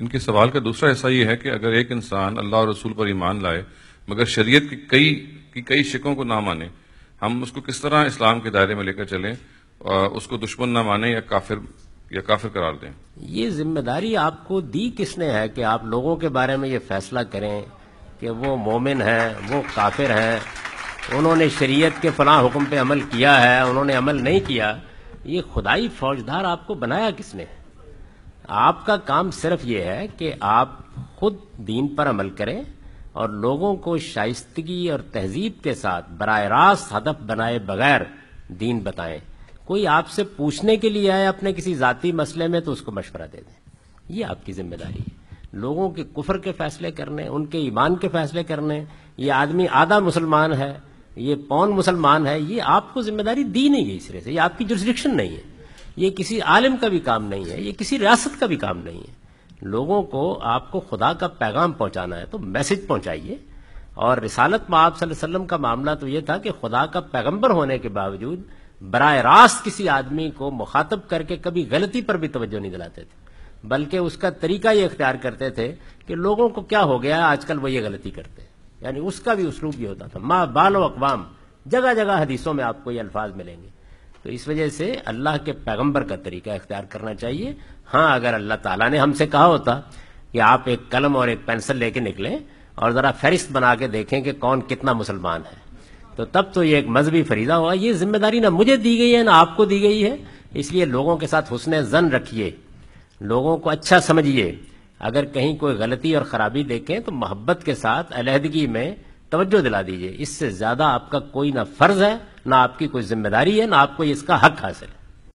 इनके सवाल का दूसरा हिस्सा ये है कि अगर एक इंसान अल्लाह और रसूल पर ईमान लाए मगर शरीयत की कई की कई शिकों को ना माने हम उसको किस तरह इस्लाम के दायरे में लेकर चलें और उसको दुश्मन ना माने या काफिर या काफिर करार दें ये जिम्मेदारी आपको दी किसने है कि आप लोगों के बारे में ये फैसला करें कि वो मोमिन हैं वो काफिर हैं उन्होंने शरीयत के फलां हुक्म पे अमल किया है उन्होंने अमल नहीं किया ये खुदाई फौजदार आपको बनाया किसने आपका काम सिर्फ ये है कि आप खुद दीन पर अमल करें और लोगों को शाइस्तगी और तहजीब के साथ बर रास्त हदफ बनाए बगैर दीन बताएं कोई आपसे पूछने के लिए आए अपने किसी जाति मसले में तो उसको मशवरा दे दें ये आपकी जिम्मेदारी है लोगों के कुफर के फैसले करने उनके ईमान के फैसले करने ये आदमी आधा मुसलमान है ये पौन मुसलमान है ये आपको जिम्मेदारी दी नहीं है इस तरह से ये आपकी जुरिस्डिक्शन नहीं है ये किसी आलिम का भी काम नहीं है ये किसी रियासत का भी काम नहीं है लोगों को आपको खुदा का पैगाम पहुंचाना है तो मैसेज पहुंचाइए और रिसालत में आप सल्लम का मामला तो ये था कि खुदा का पैगंबर होने के बावजूद बर रास्त किसी आदमी को मुखातब करके कभी गलती पर भी तवज्जो नहीं दिलाते थे बल्कि उसका तरीका ये अख्तियार करते थे कि लोगों को क्या हो गया आजकल वो ये गलती करते हैं यानी उसका भी उसलूब ये होता था माँ बालो अकवाम जगह जगह हदीसों में आपको ये अल्फाज मिलेंगे तो इस वजह से अल्लाह के पैगंबर का तरीका इख्तियार करना चाहिए हाँ अगर अल्लाह ताला ने हमसे कहा होता कि आप एक कलम और एक पेंसिल लेके निकलें और ज़रा फहरिस्त बना के देखें कि कौन कितना मुसलमान है तो तब तो ये एक मजहबी फरीदा हुआ ये जिम्मेदारी ना मुझे दी गई है ना आपको दी गई है इसलिए लोगों के साथ हुसन जन रखिए लोगों को अच्छा समझिए अगर कहीं कोई गलती और खराबी देखें तो मोहब्बत के साथ अलहदगी में तवज्जो दिला दीजिए इससे ज्यादा आपका कोई ना फर्ज है ना आपकी कोई जिम्मेदारी है ना आपको इसका हक हासिल है